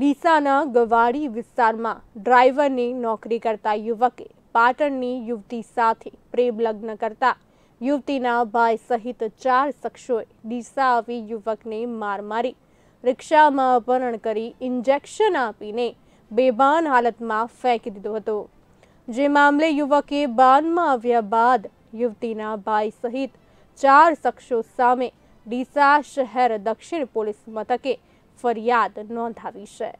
ડીસાના ગવાડી વિસ્તારમાં ડ્રાઈવરની નોકરી કરતા યુવકે પાટણની યુવતી સાથે પ્રેમ લગ્ન કરતા યુવતીના ભાઈ સહિત ચાર શખ્સોએ ડીસા આવી યુવકને માર મારી રિક્ષામાં અપહરણ કરી ઇન્જેક્શન આપીને બેભાન હાલતમાં ફેંકી દીધો હતો જે મામલે યુવકે બાનમાં આવ્યા બાદ યુવતીના ભાઈ સહિત ચાર શખ્સો સામે ડીસા શહેર દક્ષિણ પોલીસ મથકે ફરિયાદ નોંધાવી છે